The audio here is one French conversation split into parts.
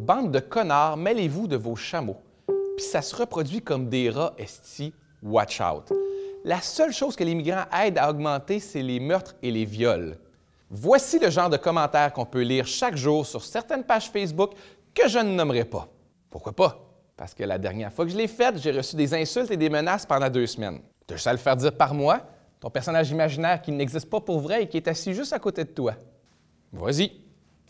Bande de connards, mêlez-vous de vos chameaux. Puis ça se reproduit comme des rats esti, watch out. La seule chose que les migrants aident à augmenter, c'est les meurtres et les viols. Voici le genre de commentaires qu'on peut lire chaque jour sur certaines pages Facebook que je ne nommerai pas. Pourquoi pas? Parce que la dernière fois que je l'ai faite, j'ai reçu des insultes et des menaces pendant deux semaines. Tu juste le faire dire par moi, ton personnage imaginaire qui n'existe pas pour vrai et qui est assis juste à côté de toi. Vas-y,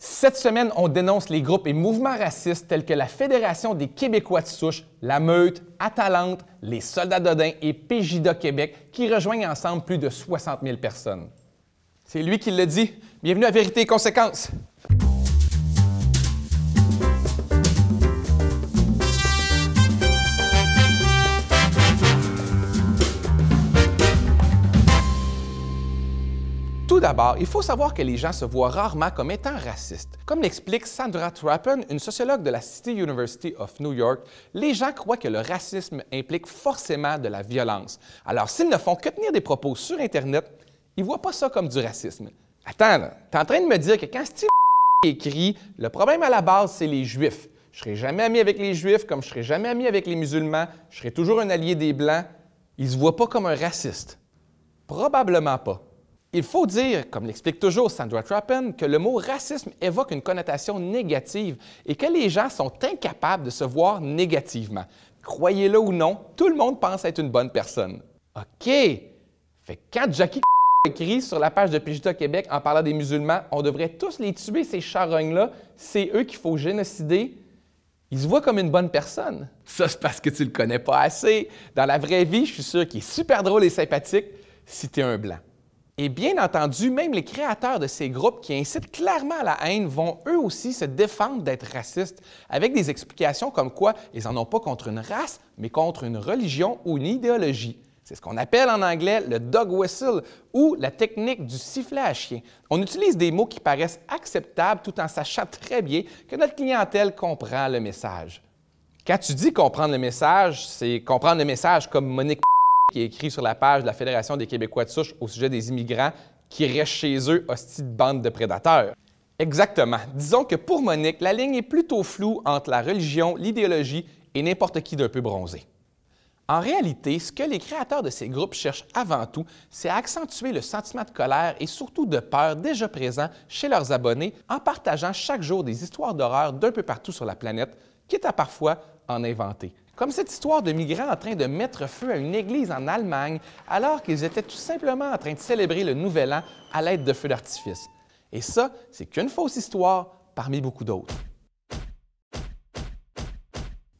cette semaine, on dénonce les groupes et mouvements racistes tels que la Fédération des Québécois de souche, la Meute, Atalante, les Soldats d'Odin et Pégida Québec, qui rejoignent ensemble plus de 60 000 personnes. C'est lui qui le dit. Bienvenue à Vérité et Conséquences. Tout d'abord, il faut savoir que les gens se voient rarement comme étant racistes. Comme l'explique Sandra Trappen, une sociologue de la City University of New York, les gens croient que le racisme implique forcément de la violence. Alors s'ils ne font que tenir des propos sur Internet, ils voient pas ça comme du racisme. Attends, t'es en train de me dire que quand Steve écrit Le problème à la base, c'est les Juifs. Je serai jamais ami avec les Juifs comme je serai jamais ami avec les musulmans. Je serai toujours un allié des Blancs. Ils se voient pas comme un raciste. Probablement pas. Il faut dire, comme l'explique toujours Sandra Trappen, que le mot racisme évoque une connotation négative et que les gens sont incapables de se voir négativement. Croyez-le ou non, tout le monde pense être une bonne personne. OK! Fait quand Jackie écrit sur la page de Pigita Québec en parlant des musulmans, on devrait tous les tuer, ces charognes-là, c'est eux qu'il faut génocider. Il se voient comme une bonne personne. Ça, c'est parce que tu le connais pas assez. Dans la vraie vie, je suis sûr qu'il est super drôle et sympathique si t'es un blanc. Et bien entendu, même les créateurs de ces groupes qui incitent clairement à la haine vont eux aussi se défendre d'être racistes, avec des explications comme quoi ils n'en ont pas contre une race, mais contre une religion ou une idéologie. C'est ce qu'on appelle en anglais le dog whistle ou la technique du sifflet à chien. On utilise des mots qui paraissent acceptables tout en sachant très bien que notre clientèle comprend le message. Quand tu dis comprendre le message, c'est comprendre le message comme Monique qui est écrit sur la page de la Fédération des Québécois de souche au sujet des immigrants qui restent chez eux hostiles de bande de prédateurs. Exactement. Disons que pour Monique, la ligne est plutôt floue entre la religion, l'idéologie et n'importe qui d'un peu bronzé. En réalité, ce que les créateurs de ces groupes cherchent avant tout, c'est à accentuer le sentiment de colère et surtout de peur déjà présent chez leurs abonnés en partageant chaque jour des histoires d'horreur d'un peu partout sur la planète, quitte à parfois en inventer. Comme cette histoire de migrants en train de mettre feu à une église en Allemagne alors qu'ils étaient tout simplement en train de célébrer le Nouvel An à l'aide de feux d'artifice. Et ça, c'est qu'une fausse histoire parmi beaucoup d'autres.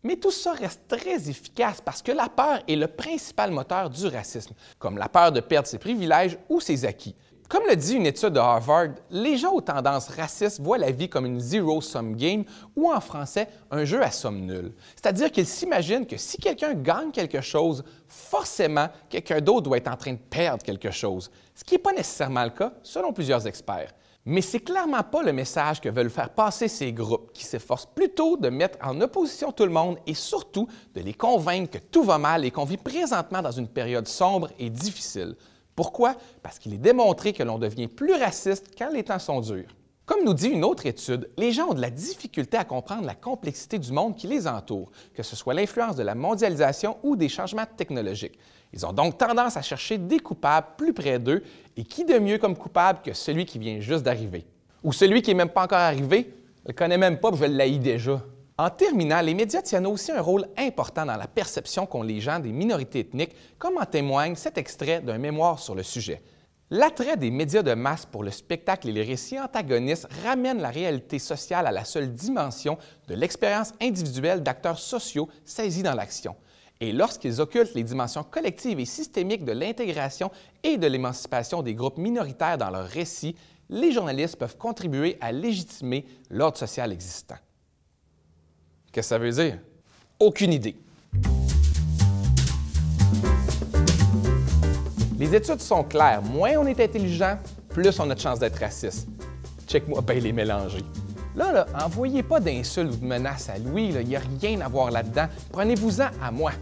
Mais tout ça reste très efficace parce que la peur est le principal moteur du racisme, comme la peur de perdre ses privilèges ou ses acquis. Comme le dit une étude de Harvard, les gens aux tendances racistes voient la vie comme une zero-sum game ou en français un jeu à somme nulle. C'est-à-dire qu'ils s'imaginent que si quelqu'un gagne quelque chose, forcément quelqu'un d'autre doit être en train de perdre quelque chose, ce qui n'est pas nécessairement le cas selon plusieurs experts. Mais c'est clairement pas le message que veulent faire passer ces groupes, qui s'efforcent plutôt de mettre en opposition tout le monde et surtout de les convaincre que tout va mal et qu'on vit présentement dans une période sombre et difficile. Pourquoi? Parce qu'il est démontré que l'on devient plus raciste quand les temps sont durs. Comme nous dit une autre étude, les gens ont de la difficulté à comprendre la complexité du monde qui les entoure, que ce soit l'influence de la mondialisation ou des changements technologiques. Ils ont donc tendance à chercher des coupables plus près d'eux, et qui de mieux comme coupable que celui qui vient juste d'arriver? Ou celui qui n'est même pas encore arrivé, ne le connaît même pas, je l'ai déjà. En terminant, les médias tiennent aussi un rôle important dans la perception qu'ont les gens des minorités ethniques, comme en témoigne cet extrait d'un mémoire sur le sujet. L'attrait des médias de masse pour le spectacle et les récits antagonistes ramène la réalité sociale à la seule dimension de l'expérience individuelle d'acteurs sociaux saisis dans l'action. Et lorsqu'ils occultent les dimensions collectives et systémiques de l'intégration et de l'émancipation des groupes minoritaires dans leurs récits, les journalistes peuvent contribuer à légitimer l'ordre social existant. Qu'est-ce que ça veut dire? Aucune idée. Les études sont claires. Moins on est intelligent, plus on a de chances d'être raciste. Check-moi bien les mélanger. Là, là, envoyez pas d'insultes ou de menaces à Louis, il n'y a rien à voir là-dedans. Prenez-vous-en à moi.